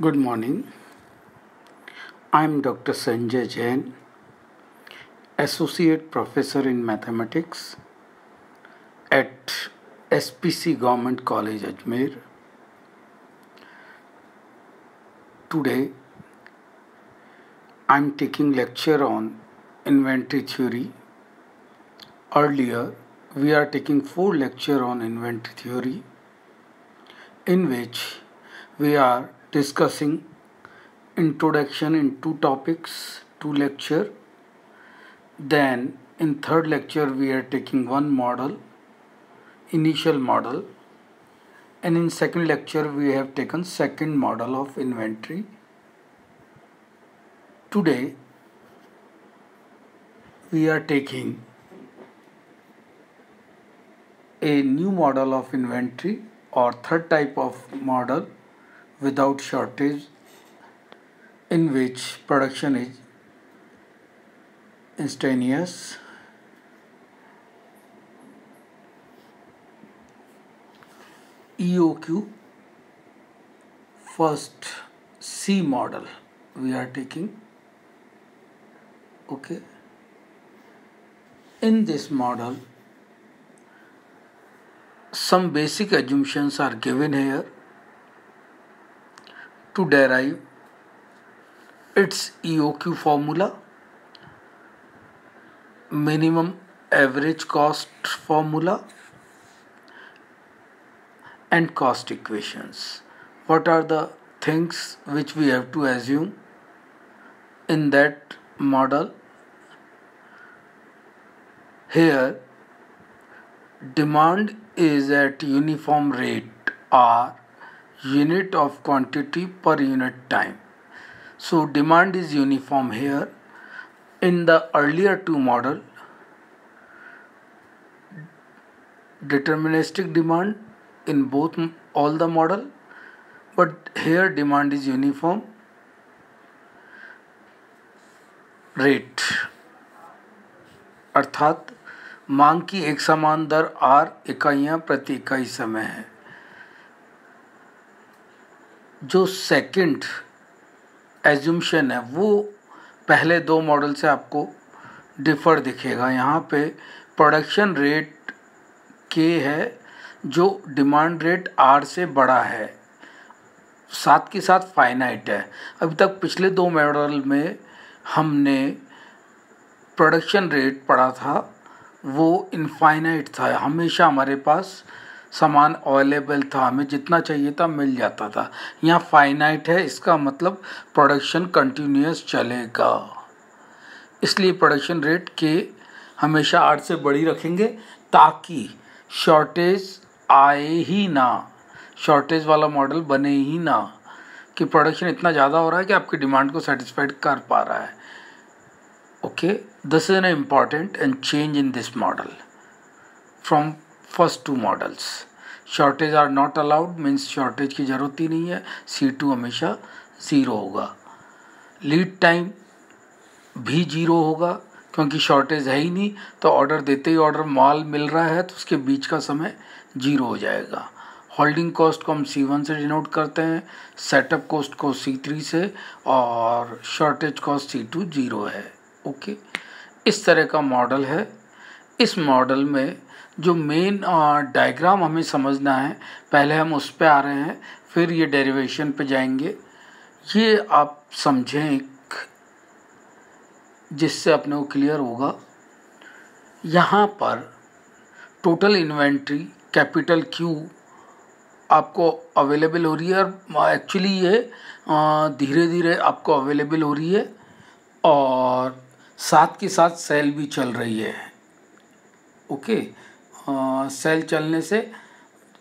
Good morning. I'm Dr. Sanjay Jain, Associate Professor in Mathematics at SPC Government College, Ajmer. Today, I'm taking lecture on inventory theory. Earlier, we are taking four lecture on inventory theory in which we are discussing introduction in two topics, two lecture. Then in third lecture we are taking one model, initial model. And in second lecture we have taken second model of inventory. Today we are taking a new model of inventory or third type of model without shortage in which production is instantaneous EOQ first C model we are taking okay in this model some basic assumptions are given here to derive its EOQ formula, minimum average cost formula and cost equations. What are the things which we have to assume in that model? Here demand is at uniform rate R unit of quantity per unit time. So demand is uniform here. In the earlier two model, deterministic demand in both all the model but here demand is uniform rate अर्थात मांग की एक समान there are इकाइयाँ प्रति इकाई समय है जो सेकंड एज्यूमशन है वो पहले दो मॉडल से आपको डिफर दिखेगा यहाँ पे प्रोडक्शन रेट के है जो डिमांड रेट आर से बड़ा है साथ के साथ फाइनाइट है अभी तक पिछले दो मॉडल में हमने प्रोडक्शन रेट पढ़ा था वो इनफाइनाइट था हमेशा हमारे पास सामान अवेलेबल था हमें जितना चाहिए था मिल जाता था यहाँ फाइनाइट है इसका मतलब प्रोडक्शन कंटिन्यूस चलेगा इसलिए प्रोडक्शन रेट के हमेशा आठ से बड़ी रखेंगे ताकि शॉर्टेज आए ही ना शॉर्टेज वाला मॉडल बने ही ना कि प्रोडक्शन इतना ज़्यादा हो रहा है कि आपकी डिमांड को सेटिस्फाइड कर पा रहा है okay this is an important and change in this model from first two models shortage are not allowed means shortage की ज़रूरत ही नहीं है सी टू हमेशा ज़ीरो होगा लीड टाइम भी जीरो होगा क्योंकि शॉर्टेज है ही नहीं तो ऑर्डर देते ही ऑर्डर माल मिल रहा है तो उसके बीच का समय जीरो हो जाएगा होल्डिंग कॉस्ट को हम सी वन से डिनोट करते हैं सेटअप कॉस्ट को सी थ्री से और shortage cost C two zero है ओके इस तरह का मॉडल है इस मॉडल में जो मेन डायग्राम हमें समझना है पहले हम उस पर आ रहे हैं फिर ये डेरिवेशन पे जाएंगे ये आप समझें एक जिससे अपने को क्लियर होगा यहाँ पर टोटल इन्वेंट्री कैपिटल क्यू आपको अवेलेबल हो रही है और एक्चुअली ये धीरे धीरे आपको अवेलेबल हो रही है और साथ के साथ सेल भी चल रही है ओके okay? सेल चलने से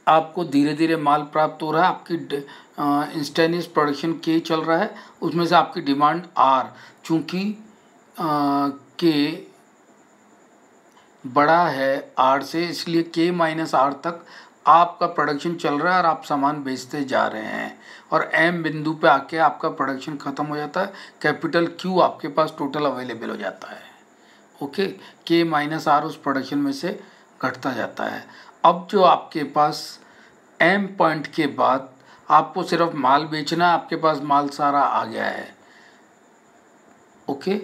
आपको धीरे धीरे माल प्राप्त हो रहा है आपकी इंस्टेनिस प्रोडक्शन के चल रहा है उसमें से आपकी डिमांड आर चूँकि के बड़ा है आर से इसलिए के माइनस आर तक आपका प्रोडक्शन चल रहा है और आप सामान बेचते जा रहे हैं और एम बिंदु पे आके आपका प्रोडक्शन ख़त्म हो जाता है कैपिटल क्यू आपके पास टोटल अवेलेबल हो जाता है ओके के माइनस आर उस प्रोडक्शन में से घटता जाता है अब जो आपके पास एम पॉइंट के बाद आपको सिर्फ माल बेचना आपके पास माल सारा आ गया है ओके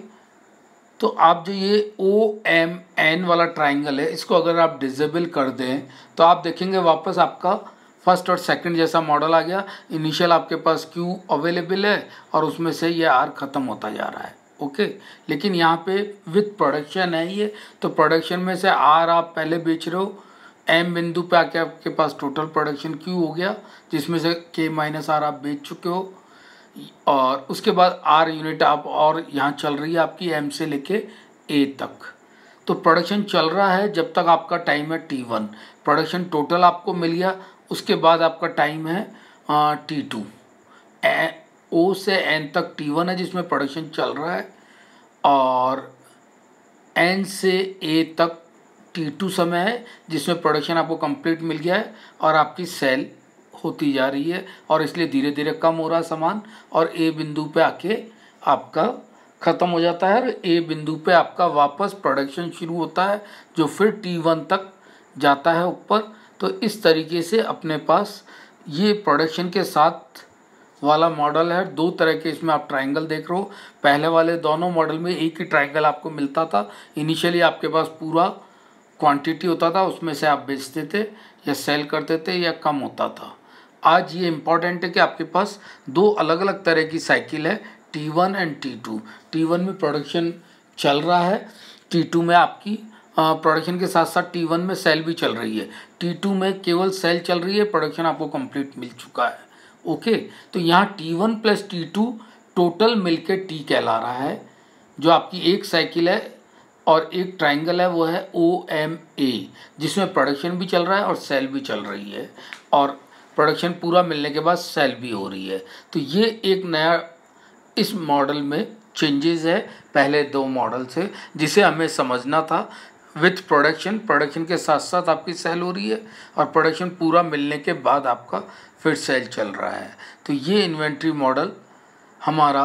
तो आप जो ये ओ एम एन वाला ट्राइंगल है इसको अगर आप डिजेबल कर दें तो आप देखेंगे वापस आपका फर्स्ट और सेकंड जैसा मॉडल आ गया इनिशियल आपके पास क्यू अवेलेबल है और उसमें से ये आर ख़त्म होता जा रहा है ओके लेकिन यहाँ पे विथ प्रोडक्शन है ये तो प्रोडक्शन में से आर आप पहले बेच रहे हो एम बिंदु पे आके आपके पास टोटल प्रोडक्शन क्यू हो गया जिसमें से के माइनस आर आप बेच चुके हो और उसके बाद आर यूनिट आप और यहाँ चल रही है आपकी एम से लेके ए तक तो प्रोडक्शन चल रहा है जब तक आपका टाइम है टी वन प्रोडक्शन टोटल आपको मिल गया उसके बाद आपका टाइम है टी टू ओ से एन तक टी वन है जिसमें प्रोडक्शन चल रहा है और एन से ए तक टी टू समय है जिसमें प्रोडक्शन आपको कंप्लीट मिल गया है और आपकी सेल होती जा रही है और इसलिए धीरे धीरे कम हो रहा है सामान और ए बिंदु पे आके आपका ख़त्म हो जाता है और ए बिंदु पे आपका वापस प्रोडक्शन शुरू होता है जो फिर टी वन तक जाता है ऊपर तो इस तरीके से अपने पास ये प्रोडक्शन के साथ वाला मॉडल है दो तरह के इसमें आप ट्राइंगल देख रहे हो पहले वाले दोनों मॉडल में एक ही ट्राइंगल आपको मिलता था इनिशियली आपके पास पूरा क्वांटिटी होता था उसमें से आप बेचते थे या सेल करते थे या कम होता था आज ये इम्पॉर्टेंट है कि आपके पास दो अलग अलग तरह की साइकिल है T one and T two T one में प्रोडक्शन चल रहा है टी टू में आपकी प्रोडक्शन के साथ साथ टी वन में सेल भी चल रही है टी टू में केवल सेल चल रही है प्रोडक्शन आपको कंप्लीट मिल चुका है ओके तो यहाँ T one plus T two total मिलके टी कहला रहा है जो आपकी एक साइकिल है और एक ट्राइंगल है वो है ओ एम ए जिसमें प्रोडक्शन भी चल रहा है और सेल भी चल रही है और प्रोडक्शन पूरा मिलने के बाद सेल भी हो रही है तो ये एक नया इस मॉडल में चेंजेस है पहले दो मॉडल से जिसे हमें समझना था विथ प्रोडक्शन प्रोडक्शन के साथ साथ आपकी सेल हो रही है और प्रोडक्शन पूरा मिलने के बाद आपका फिर सेल चल रहा है तो ये इन्वेंट्री मॉडल हमारा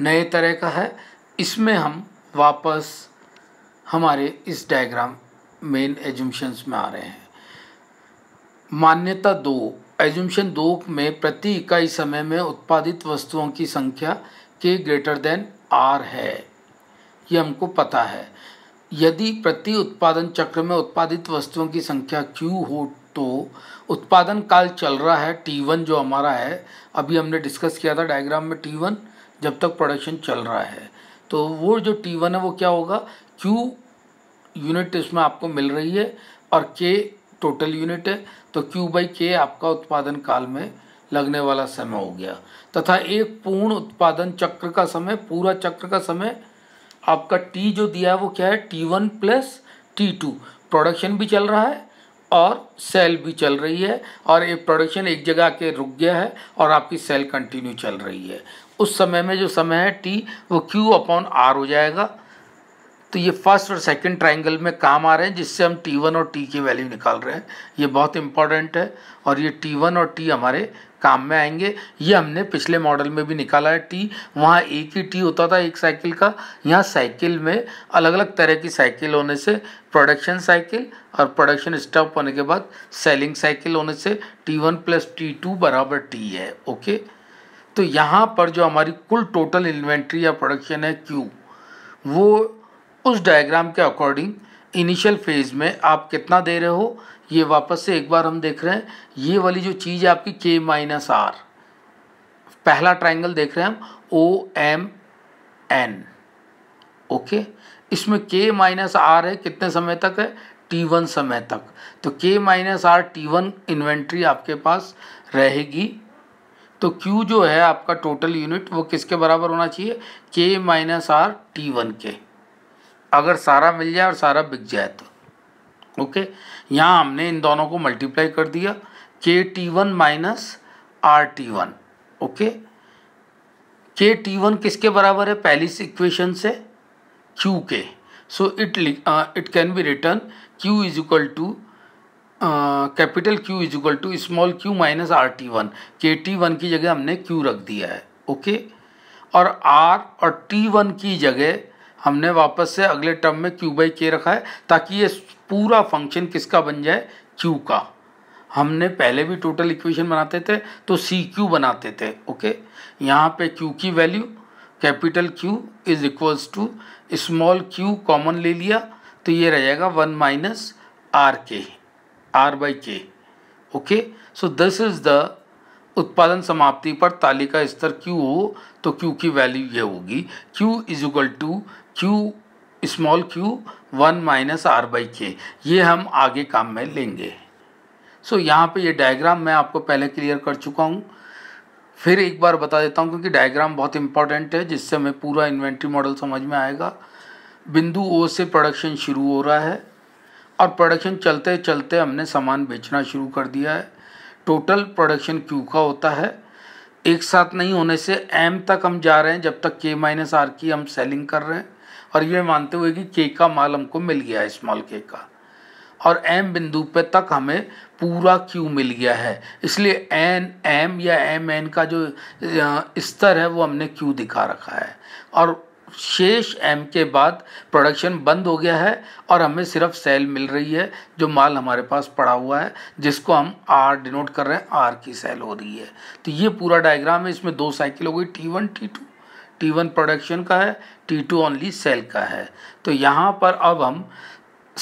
नए तरह का है इसमें हम वापस हमारे इस डायग्राम मेन एजुम्शंस में आ रहे हैं मान्यता दो एजुम्शन दो में प्रति इकाई समय में उत्पादित वस्तुओं की संख्या के ग्रेटर देन आर है ये हमको पता है यदि प्रति उत्पादन चक्र में उत्पादित वस्तुओं की संख्या क्यू हो तो उत्पादन काल चल रहा है टी वन जो हमारा है अभी हमने डिस्कस किया था डायग्राम में टी वन जब तक प्रोडक्शन चल रहा है तो वो जो टी वन है वो क्या होगा क्यू यूनिट इसमें आपको मिल रही है और के टोटल यूनिट है तो क्यू बाई के आपका उत्पादन काल में लगने वाला समय हो गया तथा एक पूर्ण उत्पादन चक्र का समय पूरा चक्र का समय आपका टी जो दिया है वो क्या है T one plus T two production भी चल रहा है और सेल भी चल रही है और ये प्रोडक्शन एक जगह के रुक गया है और आपकी सेल कंटिन्यू चल रही है उस समय में जो समय है टी वो क्यू अपॉन आर हो जाएगा तो ये फर्स्ट और सेकंड ट्राइंगल में काम आ रहे हैं जिससे हम टी वन और टी की वैल्यू निकाल रहे हैं ये बहुत इंपॉर्टेंट है और ये टी वन और टी हमारे काम में आएंगे ये हमने पिछले मॉडल में भी निकाला है टी वहाँ एक ही टी होता था एक साइकिल का यहाँ साइकिल में अलग अलग तरह की साइकिल होने से प्रोडक्शन साइकिल और प्रोडक्शन स्टॉप होने के बाद सेलिंग साइकिल होने से T one plus T two बराबर टी है ओके तो यहाँ पर जो हमारी कुल टोटल इन्वेंट्री या प्रोडक्शन है क्यू वो उस डायग्राम के अकॉर्डिंग इनिशियल फेज़ में आप कितना दे रहे हो ये वापस से एक बार हम देख रहे हैं ये वाली जो चीज़ है आपकी के माइनस आर पहला ट्राइंगल देख रहे हैं हम ओ एम एन ओके इसमें के माइनस आर है कितने समय तक है टी वन समय तक तो K minus R T one inventory आपके पास रहेगी तो क्यू जो है आपका टोटल यूनिट वो किसके बराबर होना चाहिए के माइनस आर टी वन के अगर सारा मिल जाए और सारा बिक जाए तो ओके यहाँ हमने इन दोनों को मल्टीप्लाई कर दिया K T one minus R T one okay K T one किसके बराबर है पहली इक्वेशन से Q K so it it can be written Q is equal to capital Q is equal to small Q minus R T one K T one की जगह हमने Q रख दिया है ओके okay? और आर और T one की जगह हमने वापस से अगले टर्म में क्यू बाई के रखा है ताकि ये पूरा फंक्शन किसका बन जाए क्यू का हमने पहले भी टोटल इक्वेशन बनाते थे तो सी क्यू बनाते थे ओके यहाँ पे क्यू की value capital Q is equals to small Q common ले लिया तो ये रह जाएगा one minus R K R by K okay so this is the उत्पादन समाप्ति पर तालिका स्तर क्यू हो तो क्यू की वैल्यू ये होगी Q is equal to Q small Q one minus R by K ये हम आगे काम में लेंगे सो so, यहाँ पे ये डायग्राम मैं आपको पहले क्लियर कर चुका हूँ फिर एक बार बता देता हूँ क्योंकि डायग्राम बहुत इंपॉर्टेंट है जिससे हमें पूरा इन्वेंट्री मॉडल समझ में आएगा बिंदु ओ से प्रोडक्शन शुरू हो रहा है और प्रोडक्शन चलते चलते हमने सामान बेचना शुरू कर दिया है टोटल प्रोडक्शन क्यू का होता है एक साथ नहीं होने से एम तक हम जा रहे हैं जब तक के माइनस आर की हम सेलिंग कर रहे हैं और ये मानते हुए कि के का माल हमको मिल गया है स्मॉल के का और एम बिंदु पे तक हमें पूरा क्यू मिल गया है इसलिए एन एम या एम एन का जो स्तर है वो हमने क्यू दिखा रखा है और शेष एम के बाद प्रोडक्शन बंद हो गया है और हमें सिर्फ सेल मिल रही है जो माल हमारे पास पड़ा हुआ है जिसको हम आर डिनोट कर रहे हैं आर की सेल हो रही है तो ये पूरा डायग्राम है इसमें दो साइकिल हो गई T one T two T one production का है टी टू ओनली सेल का है तो यहाँ पर अब हम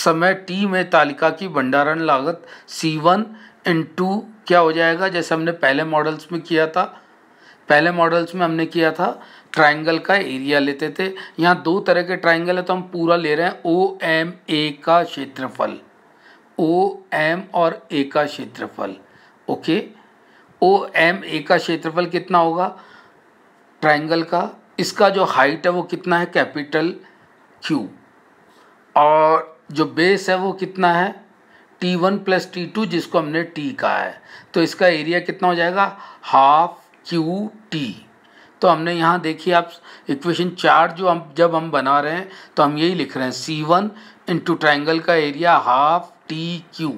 समय टी में तालिका की भंडारण लागत सी वन इन टू क्या हो जाएगा जैसे हमने पहले मॉडल्स में किया था पहले मॉडल्स में हमने किया था ट्रायंगल का एरिया लेते थे यहाँ दो तरह के ट्रायंगल है तो हम पूरा ले रहे हैं ओ एम ए का क्षेत्रफल ओ एम और ए का क्षेत्रफल ओके ओ एम ए का क्षेत्रफल कितना होगा ट्रायंगल का इसका जो हाइट है वो कितना है कैपिटल क्यू और जो बेस है वो कितना है T one plus T two जिसको हमने टी कहा है तो इसका एरिया कितना हो जाएगा हाफ क्यू टी तो हमने यहाँ देखिए आप इक्वेशन चार जो हम जब हम बना रहे हैं तो हम यही लिख रहे हैं सी वन इंटू ट्राइंगल का एरिया हाफ टी क्यू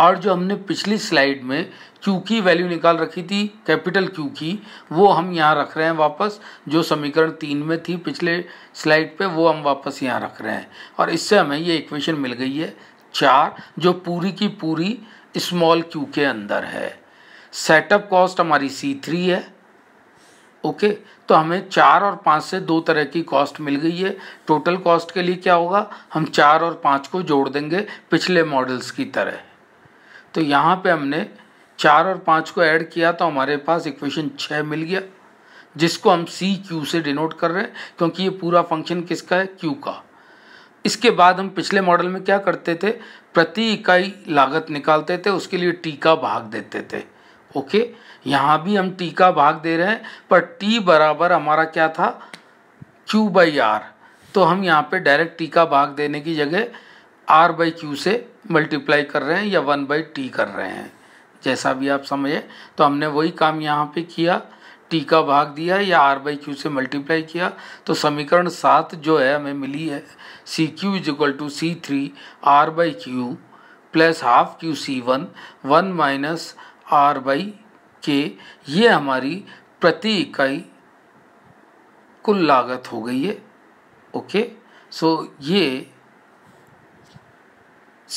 और जो हमने पिछली स्लाइड में क्यू की वैल्यू निकाल रखी थी कैपिटल क्यू की वो हम यहाँ रख रहे हैं वापस जो समीकरण तीन में थी पिछले स्लाइड पे वो हम वापस यहाँ रख रहे हैं और इससे हमें ये इक्वेशन मिल गई है चार जो पूरी की पूरी स्मॉल क्यू के अंदर है सेटअप कॉस्ट हमारी सी थ्री है ओके तो हमें चार और पाँच से दो तरह की कॉस्ट मिल गई है टोटल कॉस्ट के लिए क्या होगा हम चार और पाँच को जोड़ देंगे पिछले मॉडल्स की तरह तो यहाँ पे हमने चार और पाँच को ऐड किया तो हमारे पास इक्वेशन छः मिल गया जिसको हम सी क्यू से डिनोट कर रहे हैं क्योंकि ये पूरा फंक्शन किसका है क्यू का इसके बाद हम पिछले मॉडल में क्या करते थे प्रति इकाई लागत निकालते थे उसके लिए टी का भाग देते थे ओके यहाँ भी हम टी का भाग दे रहे हैं पर टी बराबर हमारा क्या था क्यू बाई आर तो हम यहाँ पे डायरेक्ट टी का भाग देने की जगह आर बाई क्यू से मल्टीप्लाई कर रहे हैं या वन बाई टी कर रहे हैं जैसा भी आप समझे तो हमने वही काम यहाँ पे किया टी का भाग दिया या आर बाई क्यू से मल्टीप्लाई किया तो समीकरण सात जो है हमें मिली है C Q is equal to C three R by Q plus half Q C one one minus R by K ये हमारी प्रति इकाई कुल लागत हो गई है ओके सो ये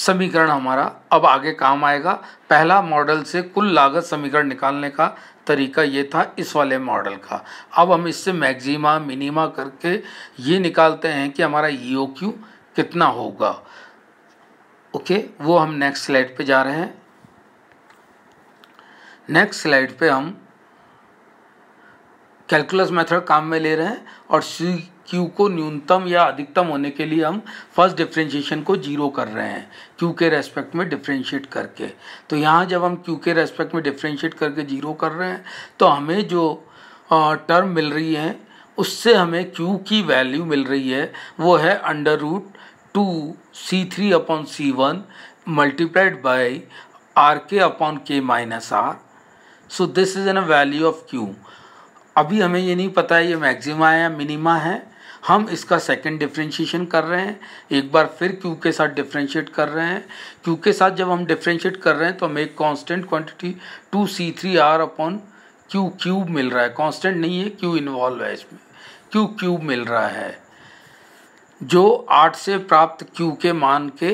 समीकरण हमारा अब आगे काम आएगा पहला मॉडल से कुल लागत समीकरण निकालने का तरीका ये था इस वाले मॉडल का अब हम इससे मैक्सिमा मिनिमा करके ये निकालते हैं कि हमारा ई e कितना होगा ओके वो हम नेक्स्ट स्लाइड पे जा रहे हैं नेक्स्ट स्लाइड पे हम कैलकुलस मेथड काम में ले रहे हैं और सी क्यू को न्यूनतम या अधिकतम होने के लिए हम फर्स्ट डिफ्रेंशिएशन को जीरो कर रहे हैं क्यू के रेस्पेक्ट में डिफ्रेंशिएट करके तो यहाँ जब हम क्यू के रेस्पेक्ट में डिफ्रेंशिएट करके जीरो कर रहे हैं तो हमें जो टर्म मिल रही है उससे हमें क्यू की वैल्यू मिल रही है वो है under root two C three upon C one multiplied by R K upon K minus R so this is an a value of Q अभी हमें ये नहीं पता है ये मैक्सिमा है या मिनिमा है हम इसका सेकंड डिफ्रेंशिएशन कर रहे हैं एक बार फिर क्यू के साथ डिफरेंशिएट कर रहे हैं क्यू के साथ जब हम डिफरेंशिएट कर रहे हैं तो हमें एक constant quantity two C three R upon Q cube मिल रहा है कॉन्स्टेंट नहीं है क्यू इन्वॉल्व है इसमें क्यू क्यूब मिल रहा है जो आठ से प्राप्त क्यू के मान के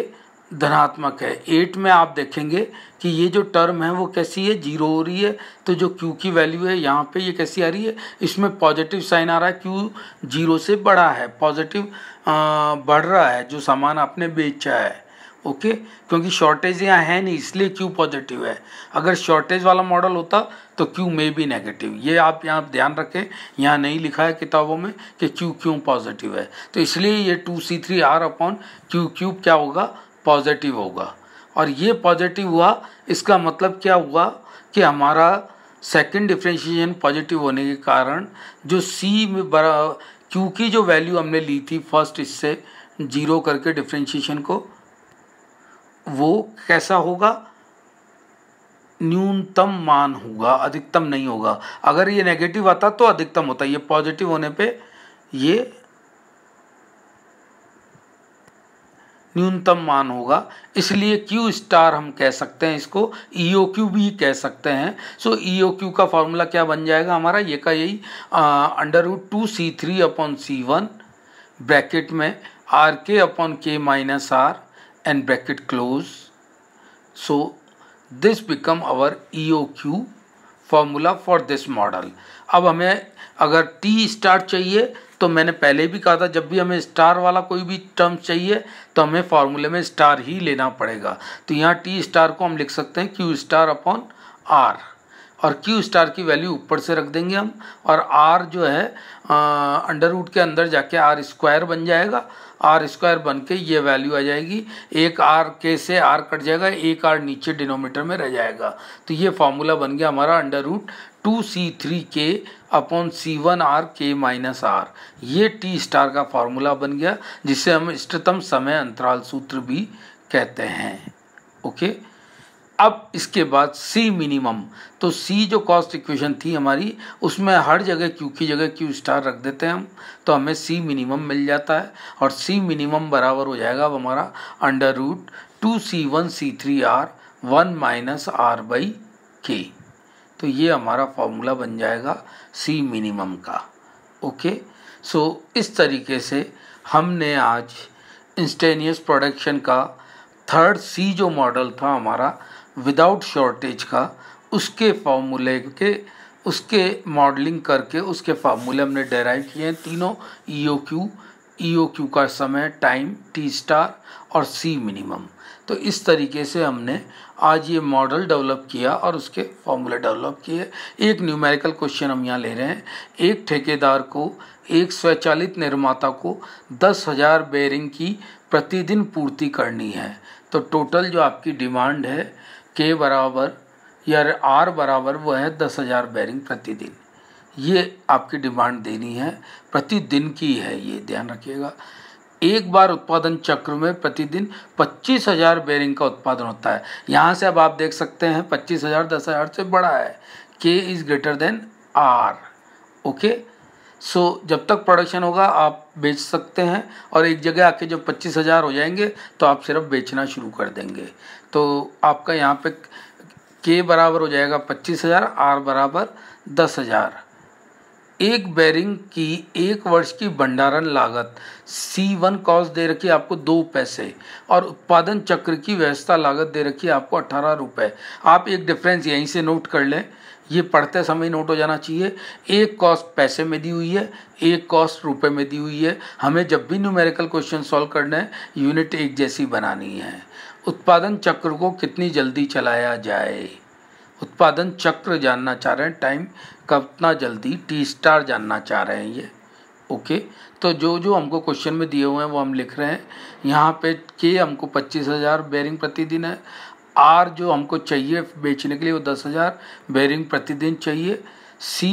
धनात्मक है एट में आप देखेंगे कि ये जो टर्म है वो कैसी है जीरो हो रही है तो जो क्यू की वैल्यू है यहाँ पे ये कैसी आ रही है इसमें पॉजिटिव साइन आ रहा है क्यू जीरो से बड़ा है पॉजिटिव बढ़ रहा है जो सामान आपने बेचा है ओके क्योंकि शॉर्टेज यहाँ है नहीं इसलिए क्यू पॉजिटिव है अगर शॉर्टेज वाला मॉडल होता तो क्यू मे भी नेगेटिव ये आप यहाँ ध्यान रखें यहाँ नहीं लिखा है किताबों में कि क्यू क्यों पॉजिटिव है तो इसलिए ये two C three R upon Q cube क्या होगा पॉजिटिव होगा और ये पॉजिटिव हुआ इसका मतलब क्या हुआ कि हमारा सेकंड डिफ्रेंशिएशन पॉजिटिव होने के कारण जो सी में बरा क्योंकि जो वैल्यू हमने ली थी फर्स्ट इससे जीरो करके डिफ्रेंशिएशन को वो कैसा होगा न्यूनतम मान होगा अधिकतम नहीं होगा अगर ये नेगेटिव आता तो अधिकतम होता ये पॉजिटिव होने पे ये न्यूनतम मान होगा इसलिए क्यू स्टार हम कह सकते हैं इसको ई ओ क्यू भी कह सकते हैं सो ई ओ क्यू का फॉर्मूला क्या बन जाएगा हमारा ये का यही under root two C three upon C one bracket में R K upon K minus R and bracket close so this become our E O Q formula for this model अब हमें अगर टी स्टार चाहिए तो मैंने पहले भी कहा था जब भी हमें स्टार वाला कोई भी टर्म चाहिए तो हमें फॉर्मूले में स्टार ही लेना पड़ेगा तो यहाँ टी स्टार को हम लिख सकते हैं क्यू स्टार अपॉन आर और क्यू स्टार की वैल्यू ऊपर से रख देंगे हम और आर जो है अंडर रूट के अंदर जाके आर स्क्वायर बन जाएगा आर स्क्वायर बन के ये वैल्यू आ जाएगी एक आर के से आर कट जाएगा एक आर नीचे डिनोमीटर में रह जाएगा तो ये फार्मूला बन गया हमारा under root two C three K upon C one R K minus R ये टी स्टार का फार्मूला बन गया जिसे हम इष्टतम समय अंतराल सूत्र भी कहते हैं ओके okay? अब इसके बाद सी मिनिमम तो सी जो कॉस्ट इक्वेशन थी हमारी उसमें हर जगह क्यू की जगह क्यू स्टार रख देते हैं हम तो हमें सी मिनिमम मिल जाता है और सी मिनिमम बराबर हो जाएगा अब हमारा under root two C one C three R one minus R by K तो ये हमारा फॉर्मूला बन जाएगा सी मिनिमम का ओके सो इस तरीके से हमने आज इंस्टेनियस प्रोडक्शन का थर्ड सी जो मॉडल था हमारा विदाउट शॉर्टेज का उसके फॉर्मूले के उसके मॉडलिंग करके उसके फार्मूले हमने डेराइव किए हैं तीनों ई O Q E O Q का समय टाइम टी स्टार और सी मिनिमम तो इस तरीके से हमने आज ये मॉडल डेवलप किया और उसके फार्मूले डेवलप किए एक न्यूमेरिकल क्वेश्चन हम यहाँ ले रहे हैं एक ठेकेदार को एक स्वचालित निर्माता को दस हज़ार बेरिंग की प्रतिदिन पूर्ति करनी है तो टोटल जो आपकी डिमांड है के बराबर या आर बराबर वो है दस हज़ार बैरिंग प्रतिदिन ये आपकी डिमांड देनी है प्रतिदिन की है ये ध्यान रखिएगा एक बार उत्पादन चक्र में प्रतिदिन पच्चीस हज़ार बेरिंग का उत्पादन होता है यहाँ से अब आप देख सकते हैं पच्चीस हज़ार दस हज़ार से बड़ा है K is greater than R okay so जब तक प्रोडक्शन होगा आप बेच सकते हैं और एक जगह आके जब पच्चीस हज़ार हो जाएंगे तो आप सिर्फ बेचना शुरू कर देंगे तो आपका यहाँ पे के बराबर हो जाएगा पच्चीस हज़ार आर बराबर दस हज़ार एक बैरिंग की एक वर्ष की भंडारण लागत सी वन कॉस्ट दे रखी आपको दो पैसे और उत्पादन चक्र की व्यवस्था लागत दे रखी है आपको अठारह रुपये आप एक डिफरेंस यहीं से नोट कर लें ये पढ़ते समय नोट हो जाना चाहिए एक कॉस्ट पैसे में दी हुई है एक कॉस्ट रुपए में दी हुई है हमें जब भी न्यूमेरिकल क्वेश्चन सॉल्व करना है यूनिट एक जैसी बनानी है उत्पादन चक्र को कितनी जल्दी चलाया जाए उत्पादन चक्र जानना चाह रहे हैं टाइम कितना जल्दी टी स्टार जानना चाह रहे हैं ये ओके तो जो जो हमको क्वेश्चन में दिए हुए हैं वो हम लिख रहे हैं यहाँ पे के हमको पच्चीस हज़ार बेरिंग प्रतिदिन है आर जो हमको चाहिए बेचने के लिए वो दस हज़ार बेरिंग प्रतिदिन चाहिए सी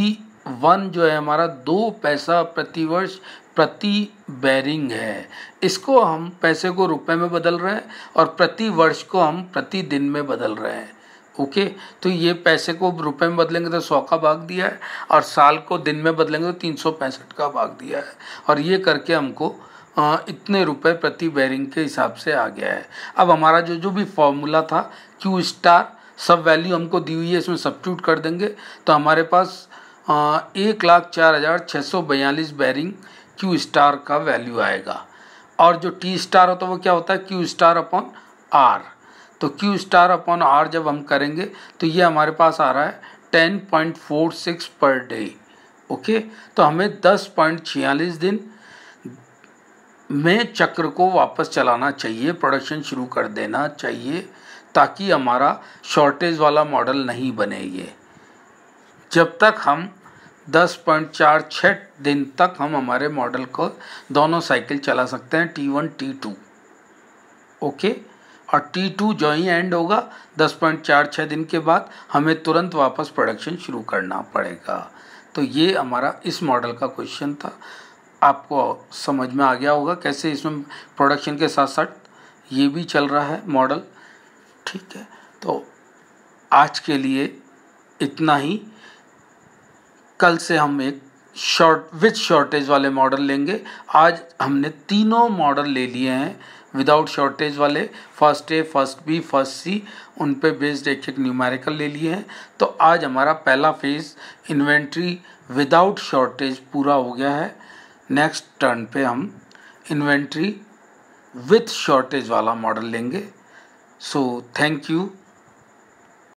वन जो है हमारा दो पैसा प्रतिवर्ष प्रति बैरिंग है इसको हम पैसे को रुपए में बदल रहे हैं और प्रति वर्ष को हम प्रति दिन में बदल रहे हैं ओके तो ये पैसे को रुपए में बदलेंगे तो सौ का भाग दिया है और साल को दिन में बदलेंगे तो तीन सौ पैंसठ का भाग दिया है और ये करके हमको इतने रुपए प्रति बैरिंग के हिसाब से आ गया है अब हमारा जो जो भी फॉर्मूला था क्यू स्टार सब वैल्यू हमको दी हुई है इसमें सब्स्टिट्यूट कर देंगे तो हमारे पास एक लाख चार हज़ार छः सौ बयालीस बैरिंग क्यू स्टार का वैल्यू आएगा और जो टी स्टार होता है वो क्या होता है क्यू स्टार अपॉन आर तो क्यू स्टार अपॉन आर जब हम करेंगे तो ये हमारे पास आ रहा है ten point four six per day okay तो हमें दस पॉइंट छियालीस दिन में चक्र को वापस चलाना चाहिए प्रोडक्शन शुरू कर देना चाहिए ताकि हमारा शॉर्टेज वाला मॉडल नहीं बने ये जब तक हम दस पॉइंट चार छः दिन तक हम हमारे मॉडल को दोनों साइकिल चला सकते हैं T one T two okay और टी टू जो ही एंड होगा दस पॉइंट चार छः दिन के बाद हमें तुरंत वापस प्रोडक्शन शुरू करना पड़ेगा तो ये हमारा इस मॉडल का क्वेश्चन था आपको समझ में आ गया होगा कैसे इसमें प्रोडक्शन के साथ साथ ये भी चल रहा है मॉडल ठीक है तो आज के लिए इतना ही कल से हम एक शॉर्ट विथ शॉर्टेज वाले मॉडल लेंगे आज हमने तीनों मॉडल ले लिए हैं विदाउट शॉर्टेज वाले first A first B first C उन पे बेस्ड एक एक न्यूमेरिकल ले लिए हैं तो आज हमारा पहला फेज इन्वेंट्री विदाउट शॉर्टेज पूरा हो गया है नेक्स्ट टर्न पे हम इन्वेंट्री विथ शॉर्टेज वाला मॉडल लेंगे सो थैंक यू